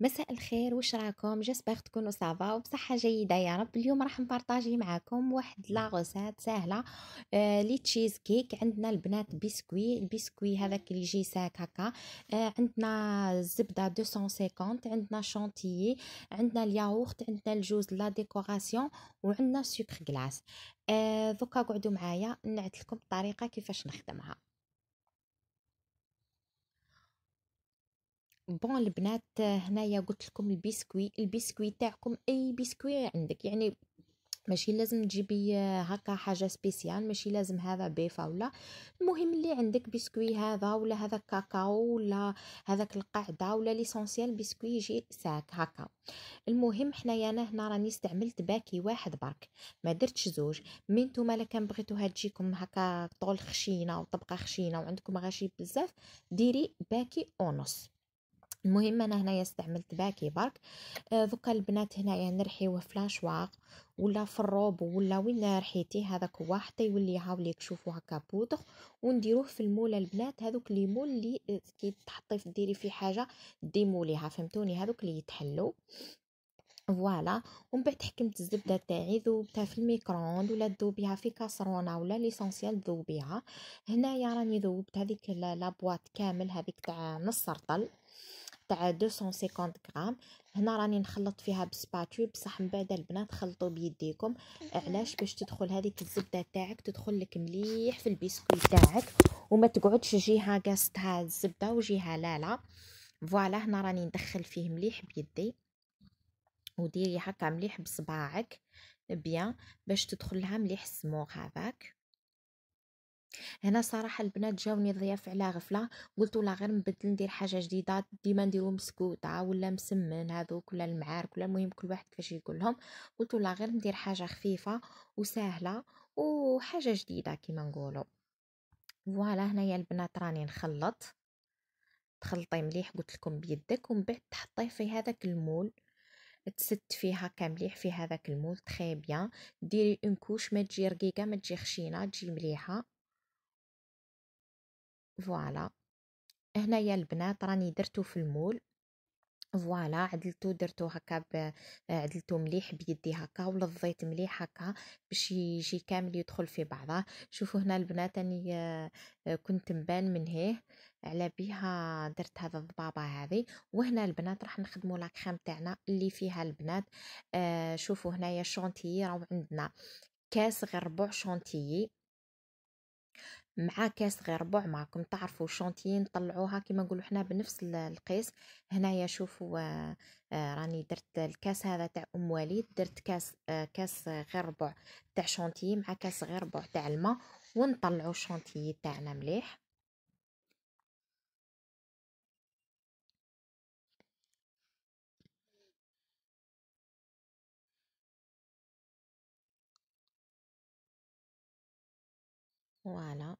مساء الخير واش راكم جيسبر تكونوا صافا وبصحه جيده يا رب اليوم راح نبارطاجي معاكم واحد لا غوسات سهله آه لي تشيز كيك عندنا البنات بسكوي البسكوي هذاك اللي يجي ساك هكا آه عندنا الزبده 250 عندنا شونتيي عندنا الياغورت عندنا الجوز لا ديكوراسيون وعندنا سكر كلاص آه دوكا قعدوا معايا نعطيكم الطريقه كيفاش نخدمها بون البنات هنايا قلت لكم البسكوي البسكوي تاعكم اي بسكوي عندك يعني ماشي لازم تجيبي هكا حاجه سبيسيال ماشي لازم هذا بيفا ولا المهم اللي عندك بسكوي هذا ولا هذا كاكاو ولا هذاك القاعده ولا ليسونسيال بسكوي يجي ساك هكا المهم حنايا انا هنا راني استعملت باكي واحد برك ما درتش زوج مي نتوما الا كان بغيتوها تجيكم هكا طول خشينه وطبقه خشينه وعندكم غاشي بزاف ديري باكي ونص المهم انا هنايا استعملت باكي برك آه، دوكا البنات هنايا نرحيوه في لاشواغ ولا في الروب ولا وين رحيتي هذاك هو حتى يولي يعاولك تشوفوا هكا بودغ ونديروه في المولى البنات هذوك لي مول اللي آه، كي تحطي في ديري في حاجه ديموليها فهمتوني هذوك اللي يتحلوا فوالا ومن بعد حكمت الزبده تاعي ذوبتها في الميكرووند ولا ذوبيها في كاسرونه ولا ليسونسيال ذوبيها هنايا راني ذوبت هذيك لابواط كامل هذيك تاع نص رطل تاع 250 غرام هنا راني نخلط فيها بسباتول بصح من بعد البنات خلطوا بيديكم علاش باش تدخل هذيك الزبده تاعك تدخل لك مليح في البسكويت تاعك وما تقعدش جهه قاستها الزبده وجهه لا لا فوالا هنا راني ندخل فيه مليح بيدي وديري هكا مليح بصباعك بيان باش تدخلها مليح السموغ هذاك هنا صراحه البنات جاوني ضياف على غفله قلت ولا غير نبدل ندير حاجه جديده ديما نديرو مسكوطه ولا مسمن هذوك ولا المعارك ولا المهم كل واحد كيفاش يقول لهم قلت ولا غير ندير حاجه خفيفه وسهله وحاجه جديده كيما نقولوا فوالا هنايا البنات راني نخلط تخلطي مليح قلت لكم بيدك ومن بعد تحطيه في هذاك المول تسد فيها كامليح في هذاك المول تخي بيان ديري اون كوش ما تجي رقيقه ما تجي خشينه تجي مليحه فوالا هنايا البنات راني درتو في المول فوالا عدلتو درتو هكا ب... عدلتو مليح بيدي هكا ولضيت مليح هكا باش يجي كامل يدخل في بعضه شوفوا هنا البنات اني آه، كنت مبان من هيه على بيها درت هذا الضبابه هذه وهنا البنات راح نخدموا لا تاعنا اللي فيها البنات آه شوفوا هنايا الشونتيي راهو عندنا كاس غير ربع شونتيي مع كاس غير ربع معكم تعرفوا شونتيين نطلعوها كيما نقولوا حنا بنفس القيس هنايا شوفوا آه، آه، راني درت الكاس هذا تاع ام وليد درت كاس آه، كاس غير ربع تاع شونتيي مع كاس غير ربع تاع الماء ونطلعوا الشونتيي تاعنا مليح فوالا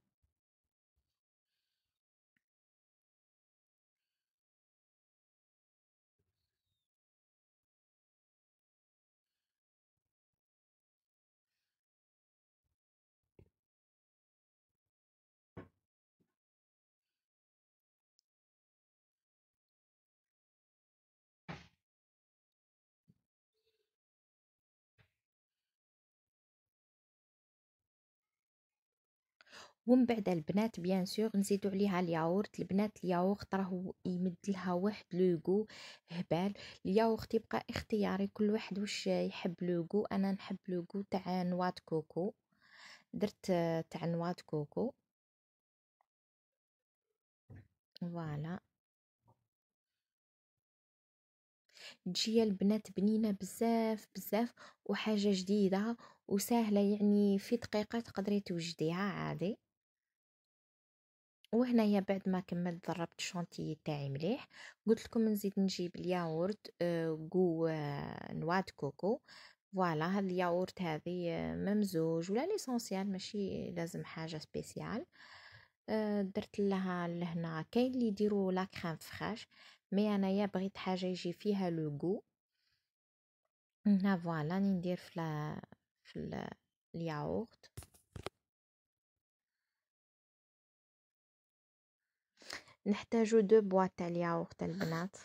ومن بعد البنات بيان سور نزيدو عليها الياغورت البنات الياغورت راهو يمد لها واحد لوغو هبال الياغورت يبقى اختياري كل واحد واش يحب لوغو انا نحب لوغو تاع نواد كوكو درت تاع نواد كوكو فوالا تجي البنات بنينه بزاف بزاف وحاجه جديده وسهله يعني في دقيقه تقدري توجديها عادي وهنايا بعد ما كملت ضربت الشونتيي تاعي مليح قلت لكم نزيد نجيب الياورت آه، جو آه، نواة كوكو فوالا هاد الياورت هذه آه، ممزوج ولا ليسونسيال ماشي لازم حاجه سبيسيال درت لها لهنا كاين اللي يديروا لا كريم فريش مي انايا بغيت حاجه يجي فيها لو جو هنا فوالا ندير في في الياورت نحتاجو دو بواط تاع الياغورت البنات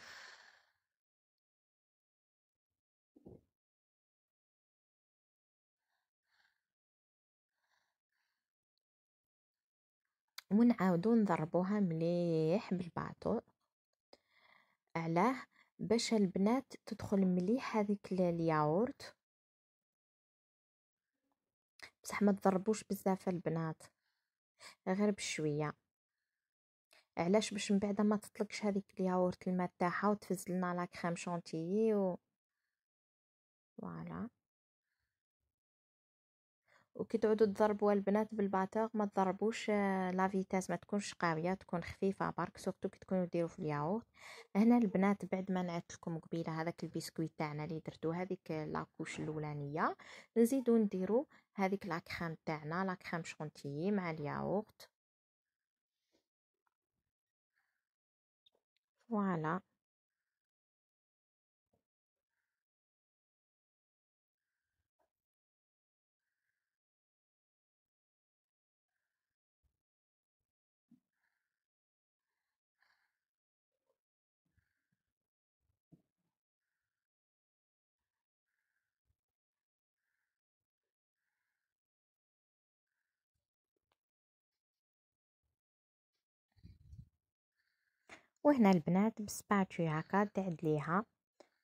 ونعاودو نضربوها مليح بالباطو علاه باش البنات تدخل مليح هذيك الياغورت بصح ما تضربوش بزاف البنات غير بشويه علاش باش من بعد ما تطلقش هذيك الياغورت الماء تاعها وتفز لنا لا كريم شونتيي و فوالا وكي تعودوا تضربوا البنات بالباتور ما تضربوش آه، لا فيتاس ما تكونش قويه تكون خفيفه برك سورتو كي تكونوا ديروا في الياغورت هنا البنات بعد ما نعت لكم قبيله هذاك البسكويت تاعنا اللي درتو هذيك لاكوش الاولانيه نزيدو نديرو هذيك لا كريم تاعنا لا كريم شونتيي مع الياغورت 晚安了。وهنا البنات بسباتشي هكا تعدليها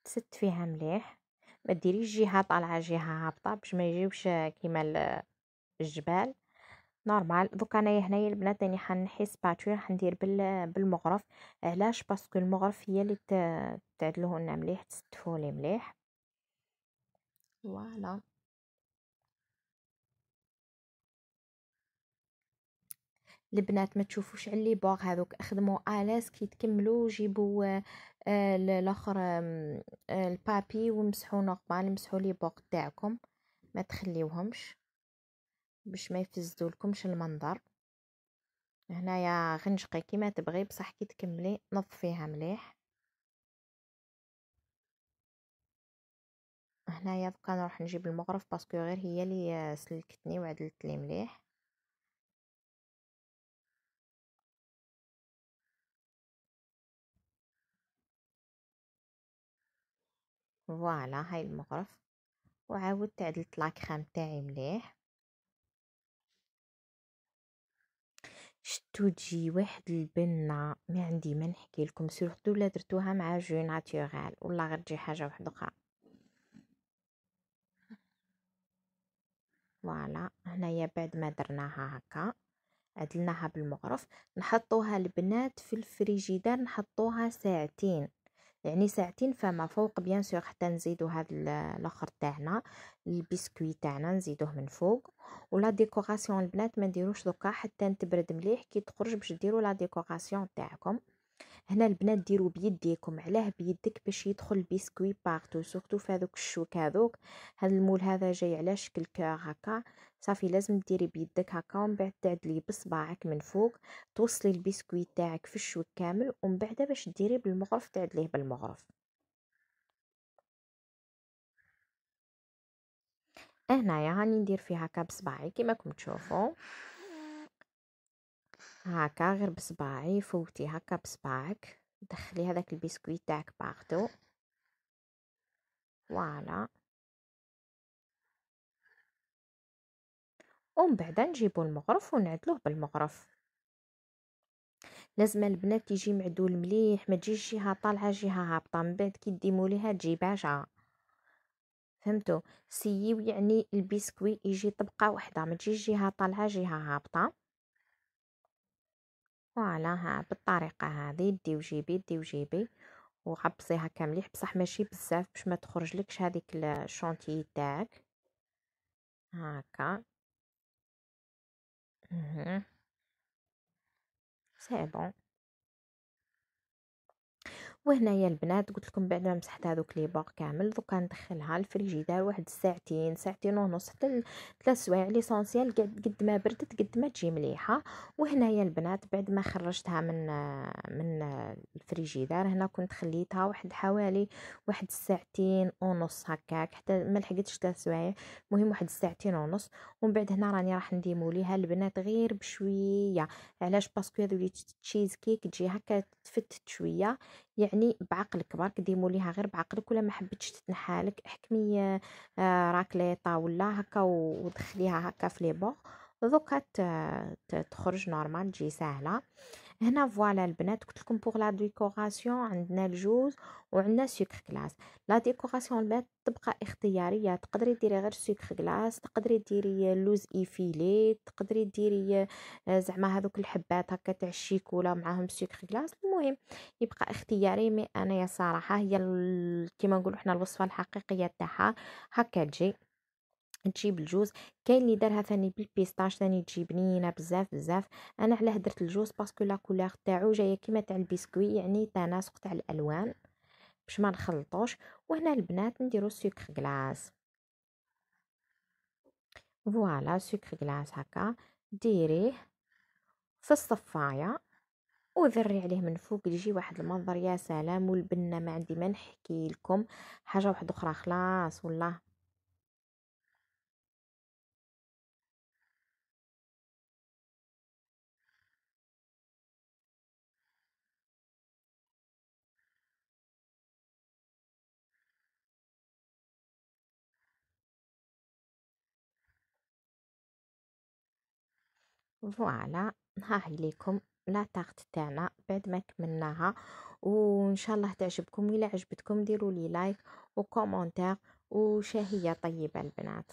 تست فيها مليح ما ديريش جهه طالعه جهه هابطه باش ما يجيوش كيما الجبال نورمال دوك انايا هنايا البنات راني حنحي سباتشي راح ندير بالمغرف علاش باسكو المغرف هي اللي تعدلوه لنا مليح تستفوه لي مليح فوالا البنات ما تشوفوش على لي بوغ هذوك خدموا الاس كي تكملوا جيبوا آه، الاخر آه، البابي ومسحوا نورمال مسحوا لي بوغ تاعكم ما تخليوهمش باش ما يفزدولكمش المنظر هنايا غنشقي كيما تبغي بصح كي تكملي نظفيها مليح هنايا دوكا نروح نجيب المغرف باسكو غير هي اللي آه، سلكتني وعدلت لي مليح فوالا هاي المغرف وعاودت عدلت لاكخام تاعي مليح شتو تجي واحد البنه ما عندي ما نحكي لكم سورتو لا درتوها مع جو ناتوريل ولا غير تجي حاجه واحده اخرى فوالا هنايا بعد ما درناها هكا عدلناها بالمغرف نحطوها البنات في الفريجيدار نحطوها ساعتين يعني ساعتين فما فوق بيان سور حتى نزيدو هاد الاخر تاعنا البسكوي تاعنا نزيدوه من فوق ولا ديكوراسيون البنات ما نديروش دوكا حتى تبرد مليح كي تخرج باش ديروا لا ديكوراسيون تاعكم هنا البنات ديروا بيديكم علاه بيدك باش يدخل البسكوي بارتو سورتو في هذوك الشوك هذوك هذا المول هذا جاي على شكل كوغ هكا صافي لازم ديري بيدك هكا ومن بعد تعدلي بصباعك من فوق توصلي البسكوي تاعك في الشوك كامل ومن بعد باش ديري بالمغرف تعدليه بالمغرف هنايا هاني ندير فيها هكا بصباعي كيما راكم تشوفوا هاكا غير بصباعي فوتي هاكا بصباعك دخلي هذاك البسكوي تاعك باغتو فوالا ومن بعد نجيبو المغرف ونعدلوه بالمغرف لازم البنات يجي معدول مليح ما تجيش جهه طالعه جهه هابطه من بعد كي ديمو ليها تجي باشا فهمتو سيو يعني البسكوي يجي طبقه واحده ما تجيش جهه طالعه جهه هابطه فوالا بالطريقه هذه دي وجيبي دي وجيبي وغبصيها كامليح بصح ماشي بزاف باش ما تخرج لكش هذيك الشونتي تاعك هاكا سي بون وهنايا البنات قلت لكم بعد ما مسحت هذوك لي باغ كامل دوكا ندخلها الفريجيدار واحد ساعتين ساعتين ونص حتى ثلاث سوايع ليسونسيال قد ما بردت قد ما تجي مليحه وهنايا البنات بعد ما خرجتها من من الفريجيدار هنا كنت خليتها واحد حوالي واحد ساعتين ونص هكاك حتى ما لحقتش ثلاث سوايع مهم واحد ساعتين ونص ومن بعد هنا راني راح نديمو ليها البنات غير بشويه علاش باسكو هذو تشيز كيك تجي هكا تفتت شويه يعني بعقلك برك ديمو ليها غير بعقلك ولا ما حبيتش حكمي احكمي آه، راكليطه ولا هكا ودخليها هكا في لي بون دوكا تخرج نورمال تجي ساهله هنا فوالا البنات قلت لكم بوغ لا ديكوراسيون عندنا الجوز وعندنا سكر كلاس لا ديكوراسيون البنات تبقى اختياريه تقدري ديري غير سكر كلاس تقدري ديري لوز ايفيلي تقدري ديري آه، زعما هذوك الحبات هكا تاع الشيكولا معاهم سكر كلاس المهم يبقى اختياري مي انايا صراحه هي كيما نقولوا حنا الوصفه الحقيقيه تاعها هكا تجي تجيب الجوز كاين اللي دارها ثاني بالبيستاش ثاني تجي بنينه بزاف بزاف انا علاه درت الجوز باسكو لا كولور تاعو جايه كيما تاع البسكوي يعني تناسق تاع الالوان باش ما نخلطوش وهنا البنات نديرو السكر غلاس فوالا سكر غلاس هكا ديريه في الصفايه وذري عليه من فوق يجي واحد المنظر يا سلام والبنه ما عندي ما نحكي لكم حاجه واحده اخرى خلاص والله فوالا ها هي ليكم لا تاغت تاعنا بعد ما كملناها وان شاء الله تعجبكم الا عجبتكم ديروا لي لايك وكومونتير وشهيه طيبه البنات